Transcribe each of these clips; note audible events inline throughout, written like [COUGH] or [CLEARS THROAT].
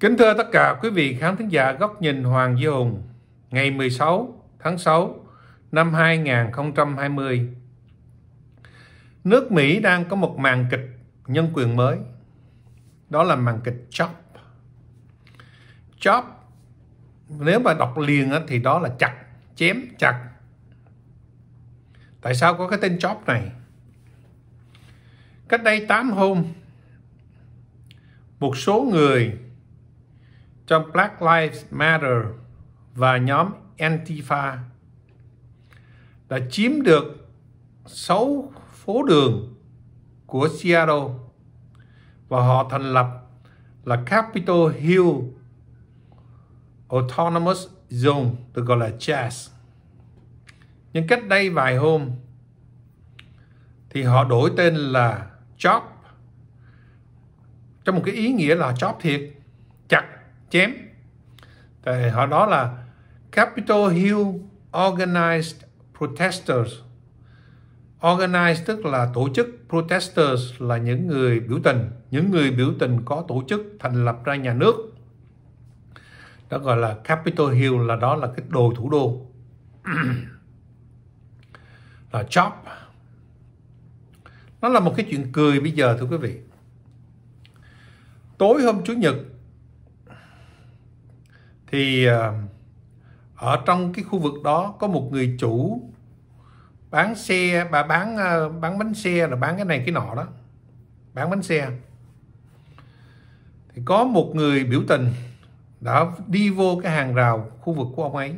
Kính thưa tất cả quý vị khán thính giả Góc nhìn Hoàng Duy Hùng ngày 16 tháng 6 năm 2020. Nước Mỹ đang có một màn kịch nhân quyền mới. Đó là màn kịch chop. Chop nếu mà đọc liền thì đó là chặt, chém, chặt. Tại sao có cái tên chop này? Cách đây 8 hôm, một số người trong Black Lives Matter và nhóm Antifa đã chiếm được 6 phố đường của Seattle và họ thành lập là Capitol Hill Autonomous Zone được gọi là jazz Nhưng cách đây vài hôm thì họ đổi tên là CHOP trong một cái ý nghĩa là CHOP thiệt chặt chém tại họ đó là Capitol Hill Organized Protesters Organized tức là tổ chức protesters là những người biểu tình những người biểu tình có tổ chức thành lập ra nhà nước đó gọi là Capitol Hill là đó là cái đồ thủ đô [CLEARS THROAT] là chop nó là một cái chuyện cười bây giờ thưa quý vị tối hôm chủ nhật thì ờ, ở trong cái khu vực đó có một người chủ bán xe bà bán ờ, bán bánh xe là bán cái này cái nọ đó bán bánh xe thì có một người biểu tình đã đi vô cái hàng rào khu vực của ông ấy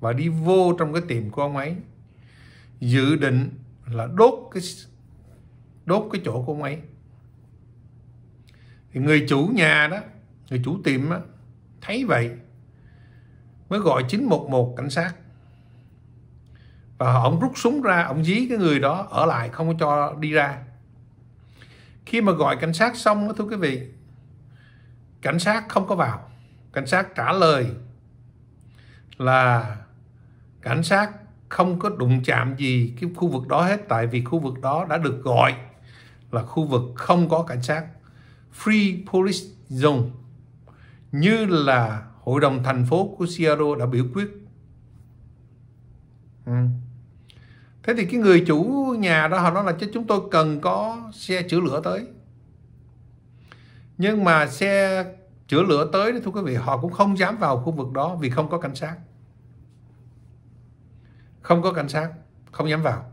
và đi vô trong cái tiệm của ông ấy dự định là đốt cái đốt cái chỗ của ông ấy thì người chủ nhà đó người chủ tiệm đó, thấy vậy mới gọi 911 cảnh sát và họ ông rút súng ra ông dí cái người đó ở lại không có cho đi ra khi mà gọi cảnh sát xong đó, thưa quý vị cảnh sát không có vào cảnh sát trả lời là cảnh sát không có đụng chạm gì cái khu vực đó hết tại vì khu vực đó đã được gọi là khu vực không có cảnh sát free police zone như là Hội đồng thành phố của Seattle đã biểu quyết. Ừ. Thế thì cái người chủ nhà đó họ nói là chứ chúng tôi cần có xe chữa lửa tới. Nhưng mà xe chữa lửa tới đó thưa quý vị họ cũng không dám vào khu vực đó vì không có cảnh sát. Không có cảnh sát, không dám vào.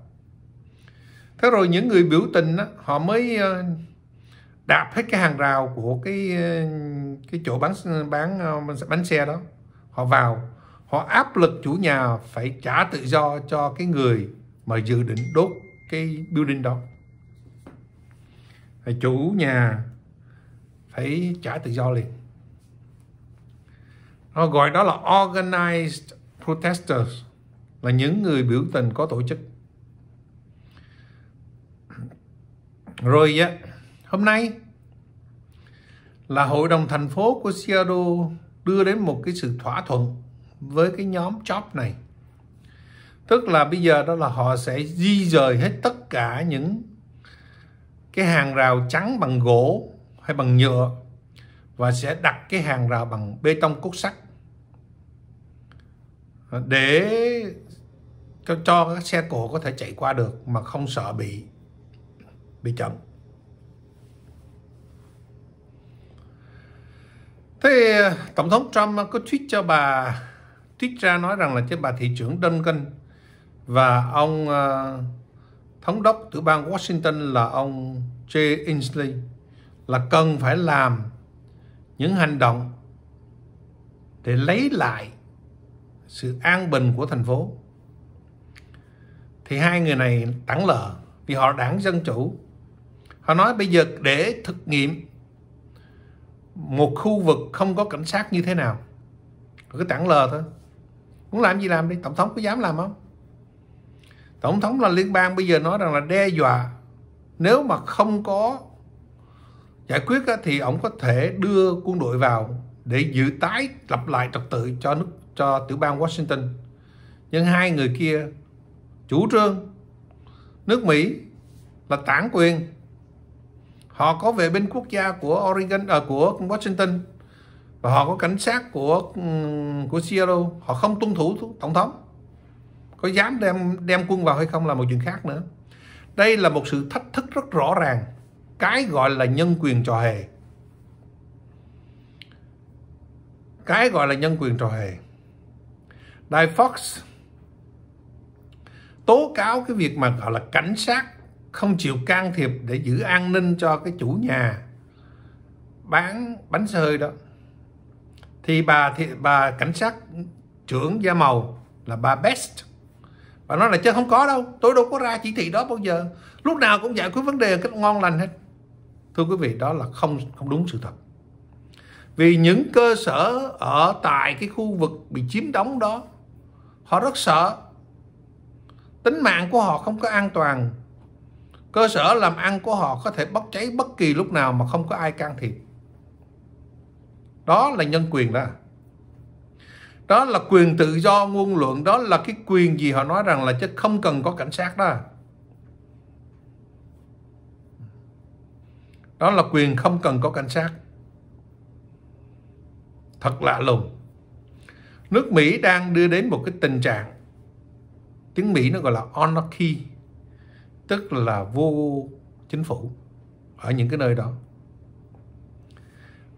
Thế rồi những người biểu tình đó, họ mới ờ, đạp hết cái hàng rào của cái ờ, cái chỗ bán bán ờ, bánh xe đó họ vào họ áp lực chủ nhà phải trả tự do cho cái người mà dự định đốt cái building đó phải chủ nhà phải trả tự do liền nó gọi đó là organized protesters là những người biểu tình có tổ chức rồi á hôm nay là hội đồng thành phố của Seattle đưa đến một cái sự thỏa thuận với cái nhóm job này. Tức là bây giờ đó là họ sẽ di dời hết tất cả những cái hàng rào trắng bằng gỗ hay bằng nhựa và sẽ đặt cái hàng rào bằng bê tông cốt sắt để cho, cho các xe cộ có thể chạy qua được mà không sợ bị bị chậm Thế Tổng thống Trump có tweet cho bà tweet ra nói rằng là cho bà thị trưởng Duncan và ông uh, thống đốc tiểu bang Washington là ông Jay Inslee là cần phải làm những hành động để lấy lại sự an bình của thành phố thì hai người này tảng lờ vì họ đảng dân chủ họ nói bây giờ để thực nghiệm một khu vực không có cảnh sát như thế nào cứ tặng lờ thôi muốn làm gì làm đi tổng thống có dám làm không tổng thống là liên bang bây giờ nói rằng là đe dọa nếu mà không có giải quyết á, thì ông có thể đưa quân đội vào để giữ tái lập lại trật tự cho nước cho tiểu bang Washington nhưng hai người kia chủ trương nước Mỹ là tản quyền họ có vệ binh quốc gia của Oregon à, của Washington và họ có cảnh sát của của Seattle họ không tuân thủ tổng thống có dám đem đem quân vào hay không là một chuyện khác nữa đây là một sự thách thức rất rõ ràng cái gọi là nhân quyền trò hề cái gọi là nhân quyền trò hề Đài Fox tố cáo cái việc mà gọi là cảnh sát không chịu can thiệp để giữ an ninh cho cái chủ nhà bán bánh xơi đó thì bà thì bà cảnh sát trưởng da màu là bà best bà nói là chứ không có đâu tôi đâu có ra chỉ thị đó bao giờ lúc nào cũng giải quyết vấn đề cách ngon lành hết thưa quý vị đó là không không đúng sự thật vì những cơ sở ở tại cái khu vực bị chiếm đóng đó họ rất sợ tính mạng của họ không có an toàn Cơ sở làm ăn của họ có thể bốc cháy bất kỳ lúc nào mà không có ai can thiệp. Đó là nhân quyền đó. Đó là quyền tự do ngôn luận, đó là cái quyền gì họ nói rằng là chứ không cần có cảnh sát đó. Đó là quyền không cần có cảnh sát. Thật lạ lùng. Nước Mỹ đang đưa đến một cái tình trạng tiếng Mỹ nó gọi là anarchy tức là vô chính phủ ở những cái nơi đó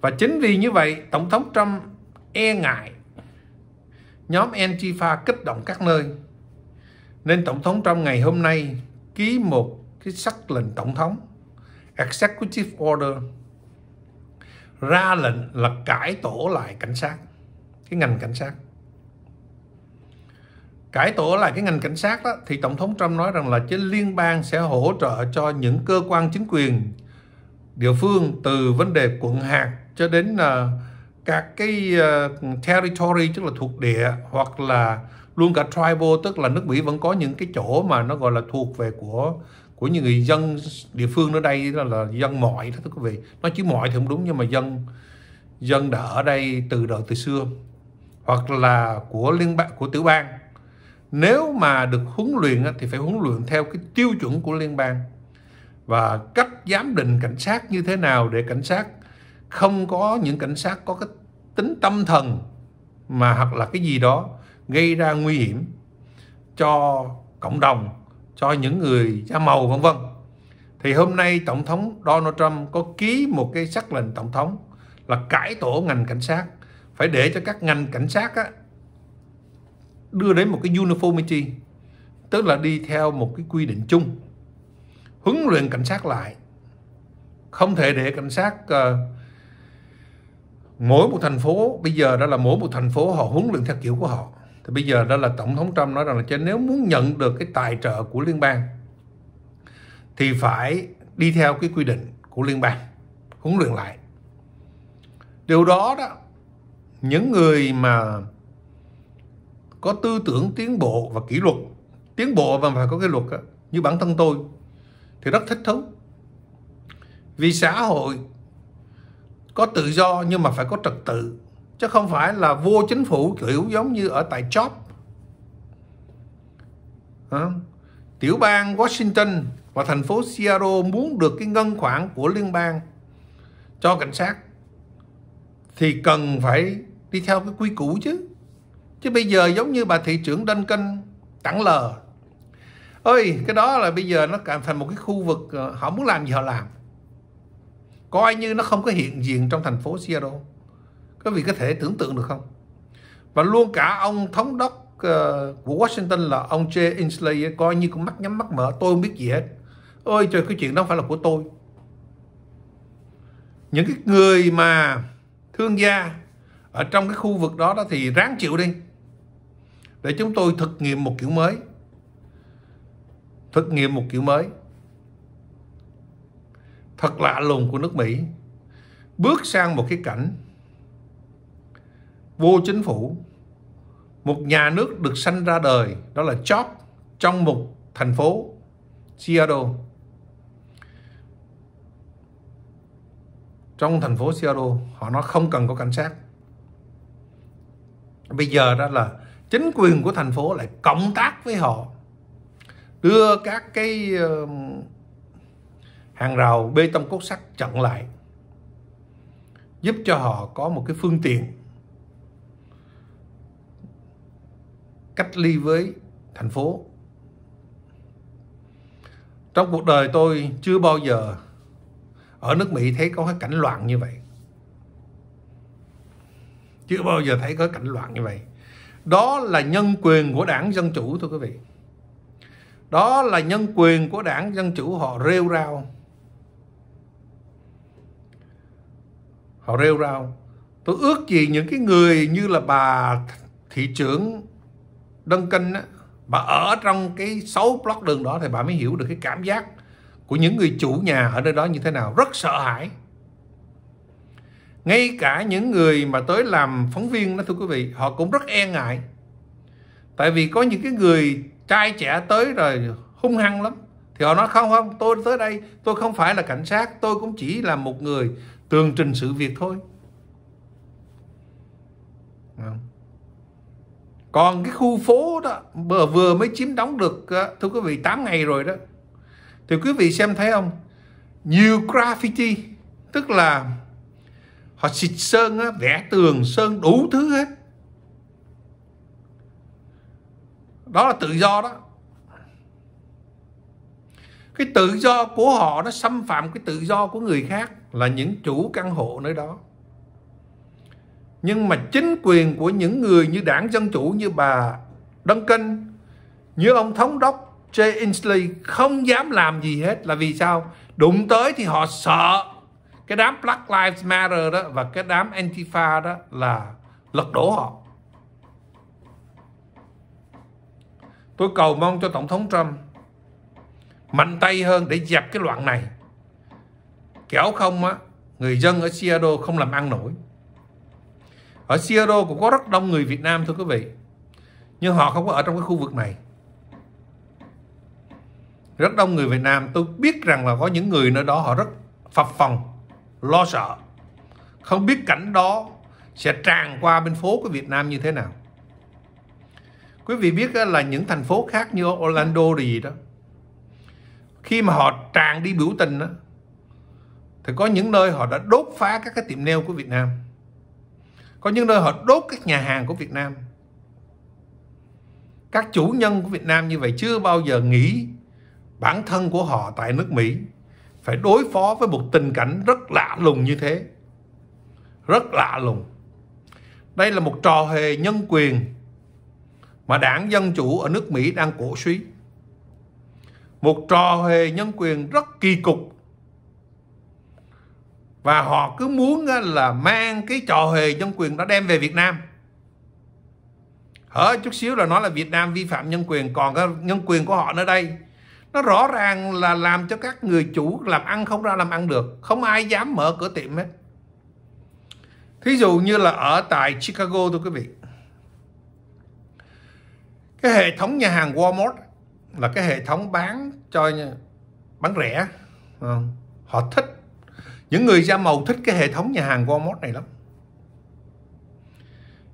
và chính vì như vậy tổng thống Trump e ngại nhóm Antifa kích động các nơi nên tổng thống Trump ngày hôm nay ký một cái sắc lệnh tổng thống Executive Order ra lệnh là cải tổ lại cảnh sát cái ngành cảnh sát cải tổ lại cái ngành cảnh sát đó thì tổng thống Trump nói rằng là cái liên bang sẽ hỗ trợ cho những cơ quan chính quyền địa phương từ vấn đề quận hạt cho đến uh, các cái uh, territory tức là thuộc địa hoặc là luôn cả tribal tức là nước Mỹ vẫn có những cái chỗ mà nó gọi là thuộc về của của những người dân địa phương ở đây đó là dân mọi đó thưa quý vị nó chứ mọi thì không đúng nhưng mà dân dân đã ở đây từ đời từ xưa hoặc là của liên bang của tiểu bang nếu mà được huấn luyện thì phải huấn luyện theo cái tiêu chuẩn của liên bang và cách giám định cảnh sát như thế nào để cảnh sát không có những cảnh sát có cái tính tâm thần mà hoặc là cái gì đó gây ra nguy hiểm cho cộng đồng cho những người da màu vân vân thì hôm nay tổng thống Donald Trump có ký một cái sắc lệnh tổng thống là cải tổ ngành cảnh sát phải để cho các ngành cảnh sát á, đưa đến một cái uniformity tức là đi theo một cái quy định chung huấn luyện cảnh sát lại không thể để cảnh sát uh, mỗi một thành phố bây giờ đó là mỗi một thành phố họ huấn luyện theo kiểu của họ thì bây giờ đó là tổng thống trump nói rằng là cho nếu muốn nhận được cái tài trợ của liên bang thì phải đi theo cái quy định của liên bang huấn luyện lại điều đó đó những người mà có tư tưởng tiến bộ và kỷ luật tiến bộ và phải có cái luật đó, như bản thân tôi thì rất thích thú vì xã hội có tự do nhưng mà phải có trật tự chứ không phải là vô chính phủ kiểu giống như ở tại chop à, tiểu bang Washington và thành phố Seattle muốn được cái ngân khoản của liên bang cho cảnh sát thì cần phải đi theo cái quy củ chứ Chứ bây giờ giống như bà thị trưởng Đân Cân tặng lờ. Ơi, cái đó là bây giờ nó cảm thành một cái khu vực ờ, họ muốn làm gì họ làm. Coi như nó không có hiện diện trong thành phố Seattle. Các vị có thể tưởng tượng được không? Và luôn cả ông thống đốc ờ, của Washington là ông Jay Inslee coi như cũng mắt nhắm mắt mở tôi không biết gì hết ôi trời cái chuyện đó không phải là của tôi những cái người mà thương gia ở trong cái khu vực đó đó thì ráng chịu đi để chúng tôi thực nghiệm một kiểu mới thực nghiệm một kiểu mới thật lạ lùng của nước Mỹ bước sang một cái cảnh vô chính phủ một nhà nước được sanh ra đời đó là chóp trong một thành phố Seattle trong thành phố Seattle họ nói không cần có cảnh sát bây giờ đó là chính quyền ừ. của thành phố lại cộng tác với họ đưa các cái hàng rào bê tông cốt sắt chặn lại giúp cho họ có một cái phương tiện cách ly với thành phố trong cuộc đời tôi chưa bao giờ ở nước mỹ thấy có cái cảnh loạn như vậy chưa bao giờ thấy có cảnh loạn như vậy đó là nhân quyền của đảng Dân Chủ thưa quý vị đó là nhân quyền của đảng Dân Chủ họ rêu rao họ rêu rao tôi ước gì những cái người như là bà thị trưởng Đơn Kinh á, bà ở trong cái sáu block đường đó thì bà mới hiểu được cái cảm giác của những người chủ nhà ở nơi đó như thế nào rất sợ hãi ngay cả những người mà tới làm phóng viên đó thưa quý vị họ cũng rất e ngại tại vì có những cái người trai trẻ tới rồi hung hăng lắm thì họ nói không không tôi tới đây tôi không phải là cảnh sát tôi cũng chỉ là một người tường trình sự việc thôi còn cái khu phố đó vừa vừa mới chiếm đóng được thưa quý vị 8 ngày rồi đó thì quý vị xem thấy không nhiều graffiti tức là họ xịt sơn á, vẽ tường sơn đủ thứ hết đó là tự do đó cái tự do của họ nó xâm phạm cái tự do của người khác là những chủ căn hộ nơi đó nhưng mà chính quyền của những người như đảng Dân Chủ như bà Duncan, như ông thống đốc Jay Inslee không dám làm gì hết là vì sao? Đụng tới thì họ sợ cái đám Black Lives Matter đó và cái đám Antifa đó là lật đổ họ tôi cầu mong cho tổng thống Trump mạnh tay hơn để dẹp cái loạn này kéo không á người dân ở Seattle không làm ăn nổi ở Seattle cũng có rất đông người Việt Nam thưa quý vị nhưng họ không có ở trong cái khu vực này rất đông người Việt Nam tôi biết rằng là có những người nơi đó họ rất phập phòng lo sợ không biết cảnh đó sẽ tràn qua bên phố của Việt Nam như thế nào quý vị biết là những thành phố khác như Orlando gì đó khi mà họ tràn đi biểu tình đó, thì có những nơi họ đã đốt phá các cái tiệm nail của Việt Nam có những nơi họ đốt các nhà hàng của Việt Nam các chủ nhân của Việt Nam như vậy chưa bao giờ nghĩ bản thân của họ tại nước Mỹ phải đối phó với một tình cảnh rất lạ lùng như thế rất lạ lùng đây là một trò hề nhân quyền mà đảng Dân Chủ ở nước Mỹ đang cổ suý. Một trò hề nhân quyền rất kỳ cục. Và họ cứ muốn là mang cái trò hề nhân quyền đó đem về Việt Nam. Hở chút xíu là nói là Việt Nam vi phạm nhân quyền, còn cái nhân quyền của họ ở đây nó rõ ràng là làm cho các người chủ làm ăn không ra làm ăn được không ai dám mở cửa tiệm hết thí dụ như là ở tại Chicago thưa quý vị cái hệ thống nhà hàng Walmart là cái hệ thống bán cho bán rẻ họ thích những người da màu thích cái hệ thống nhà hàng Walmart này lắm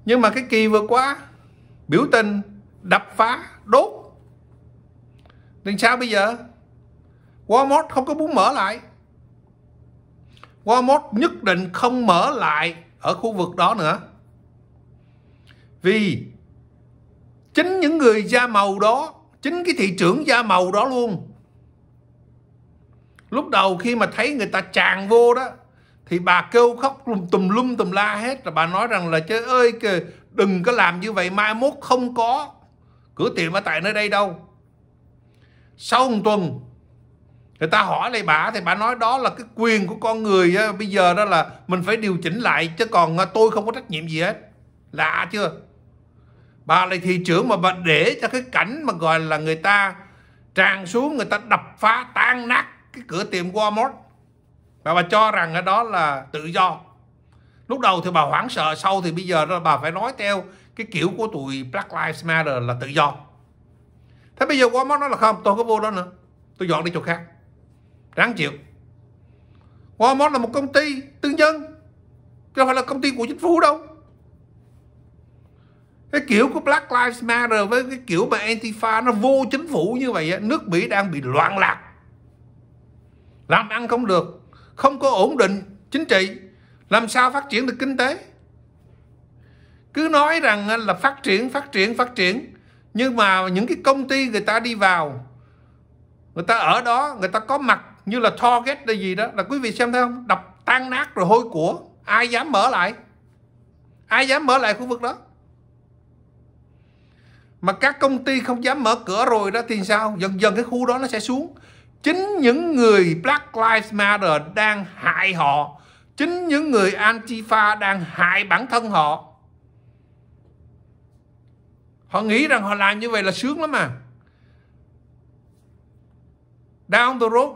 nhưng mà cái kỳ vừa qua biểu tình đập phá đốt nên sao bây giờ? Walmart không có muốn mở lại. Walmart nhất định không mở lại ở khu vực đó nữa. Vì chính những người da màu đó, chính cái thị trưởng da màu đó luôn. Lúc đầu khi mà thấy người ta tràn vô đó, thì bà kêu khóc lùm tùm lum tùm la hết rồi bà nói rằng là chơi ơi kìa, đừng có làm như vậy mai mốt không có cửa tiệm ở tại nơi đây đâu sau một tuần người ta hỏi lại bà thì bà nói đó là cái quyền của con người bây giờ đó là mình phải điều chỉnh lại chứ còn à, tôi không có trách nhiệm gì hết lạ chưa bà lại thị trưởng mà bà để cho cái cảnh mà gọi là người ta tràn xuống người ta đập phá tan nát cái cửa tiệm Walmart và bà cho rằng ở đó là tự do lúc đầu thì bà hoảng sợ sau thì bây giờ đó bà phải nói theo cái kiểu của tụi Black Lives Matter là tự do thế bây giờ Walmart móc nó là không tôi có vô đó nữa tôi dọn đi chỗ khác ráng chịu Walmart là một công ty tư nhân chứ không phải là công ty của chính phủ đâu cái kiểu của Black Lives Matter với cái kiểu mà Antifa nó vô chính phủ như vậy nước Mỹ đang bị loạn lạc làm ăn không được không có ổn định chính trị làm sao phát triển được kinh tế cứ nói rằng là phát triển phát triển phát triển nhưng mà những cái công ty người ta đi vào người ta ở đó người ta có mặt như là target là gì đó là quý vị xem thấy không đập tan nát rồi hôi của ai dám mở lại ai dám mở lại khu vực đó mà các công ty không dám mở cửa rồi đó thì sao dần dần cái khu đó nó sẽ xuống chính những người Black Lives Matter đang hại họ chính những người Antifa đang hại bản thân họ Họ nghĩ rằng họ làm như vậy là sướng lắm mà. Down the road.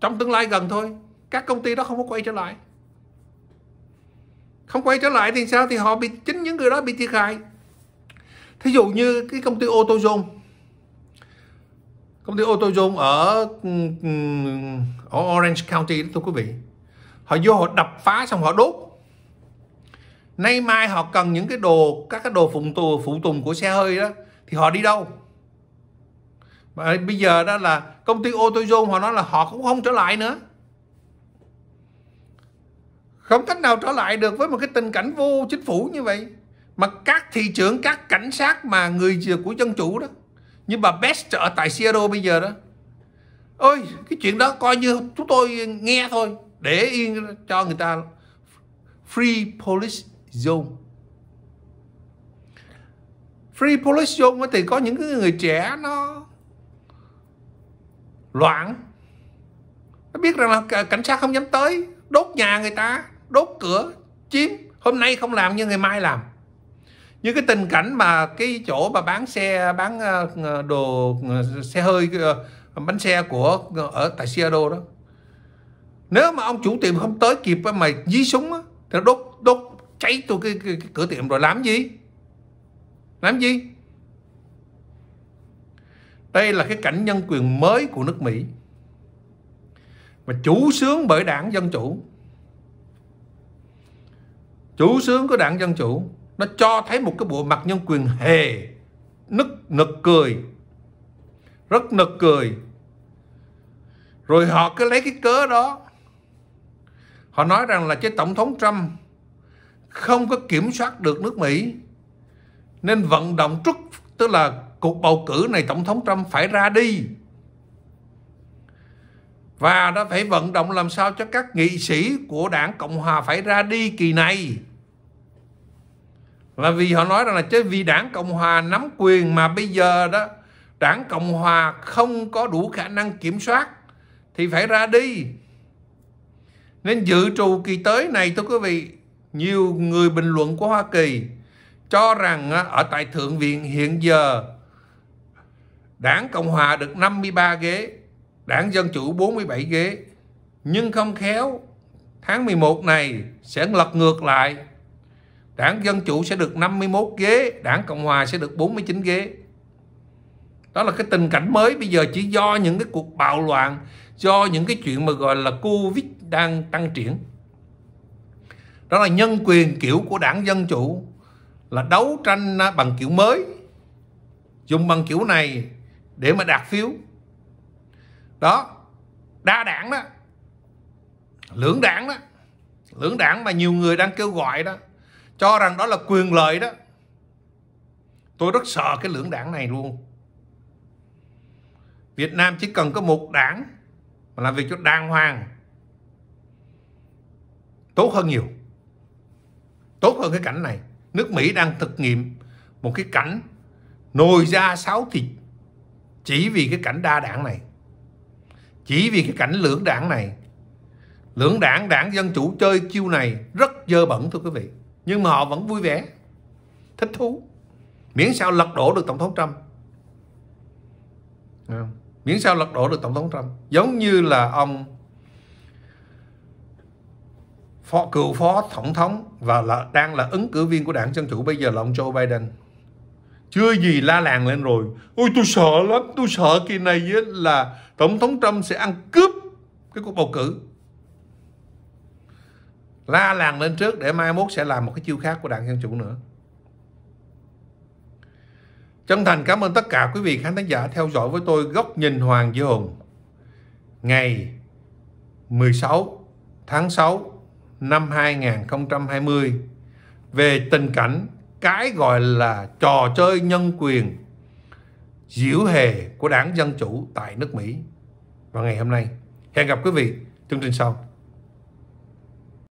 Trong tương lai gần thôi, các công ty đó không có quay trở lại. Không quay trở lại thì sao? Thì họ bị chính những người đó bị thiệt hại. Thí dụ như cái công ty AutoZone. Công ty AutoZone ở ừ, ừ, ở Orange County đó thưa quý vị. Họ vô họ đập phá xong họ đốt nay mai họ cần những cái đồ các cái đồ phụ tùng phụ tùng của xe hơi đó thì họ đi đâu mà bây giờ đó là công ty ô tô Zone họ nói là họ cũng không trở lại nữa không cách nào trở lại được với một cái tình cảnh vô chính phủ như vậy mà các thị trưởng các cảnh sát mà người của dân chủ đó như bà Best ở tại Seattle bây giờ đó ôi cái chuyện đó coi như chúng tôi nghe thôi để yên cho người ta free police Zone. Free Polish Zone thì có những người trẻ nó loạn. Nó biết rằng là cảnh sát không dám tới, đốt nhà người ta, đốt cửa, chiếm. Hôm nay không làm nhưng ngày mai làm. Như cái tình cảnh mà cái chỗ mà bán xe, bán ờ, ờ, đồ ờ, xe hơi, bánh xe của ở tại Seattle đó nếu mà ông chủ tiệm không tới kịp mà dí súng á, thì nó đốt đốt cháy tôi cái, cái, cái cửa tiệm rồi làm gì làm gì đây là cái cảnh nhân quyền mới của nước Mỹ mà chủ sướng bởi đảng Dân Chủ chủ sướng của đảng Dân Chủ nó cho thấy một cái bộ mặt nhân quyền hề nức nực cười rất nực cười rồi họ cứ lấy cái cớ đó họ nói rằng là chế tổng thống Trump không có kiểm soát được nước Mỹ nên vận động trước tức là cuộc bầu cử này tổng thống Trump phải ra đi và nó phải vận động làm sao cho các nghị sĩ của đảng Cộng Hòa phải ra đi kỳ này là vì họ nói rằng là chứ vì đảng Cộng Hòa nắm quyền mà bây giờ đó đảng Cộng Hòa không có đủ khả năng kiểm soát thì phải ra đi nên dự trù kỳ tới này thưa quý vị nhiều người bình luận của Hoa Kỳ cho rằng ở tại Thượng viện hiện giờ đảng Cộng Hòa được 53 ghế, đảng Dân Chủ 47 ghế. Nhưng không khéo, tháng 11 này sẽ lật ngược lại. Đảng Dân Chủ sẽ được 51 ghế, đảng Cộng Hòa sẽ được 49 ghế. Đó là cái tình cảnh mới bây giờ chỉ do những cái cuộc bạo loạn, do những cái chuyện mà gọi là Covid đang tăng triển đó là nhân quyền kiểu của đảng Dân Chủ là đấu tranh à, bằng kiểu mới dùng bằng kiểu này để mà đạt phiếu đó đa đảng đó lưỡng đảng đó lưỡng đảng mà nhiều người đang kêu gọi đó cho rằng đó là quyền lợi đó tôi rất sợ cái lưỡng đảng này luôn Việt Nam chỉ cần có một đảng mà làm việc cho đàng hoàng tốt hơn nhiều tốt hơn cái cảnh này nước Mỹ đang thực nghiệm một cái cảnh nồi ra sáu thịt chỉ vì cái cảnh đa đảng này chỉ vì cái cảnh lưỡng đảng này lưỡng đảng đảng dân chủ chơi chiêu này rất dơ bẩn thưa quý vị nhưng mà họ vẫn vui vẻ thích thú miễn sao lật đổ được tổng thống Trump miễn sao lật đổ được tổng thống Trump giống như là ông phó cựu phó tổng thống và là đang là ứng cử viên của đảng dân chủ bây giờ là ông Joe Biden chưa gì la làng lên rồi ôi tôi sợ lắm tôi sợ kỳ này là tổng thống Trump sẽ ăn cướp cái cuộc bầu cử la làng lên trước để mai mốt sẽ làm một cái chiêu khác của đảng dân chủ nữa chân thành cảm ơn tất cả quý vị khán thính giả theo dõi với tôi góc nhìn hoàng diệu hùng ngày 16 tháng 6 năm 2020 về tình cảnh cái gọi là trò chơi nhân quyền diễu hề của đảng Dân Chủ tại nước Mỹ và ngày hôm nay. Hẹn gặp quý vị chương trình sau.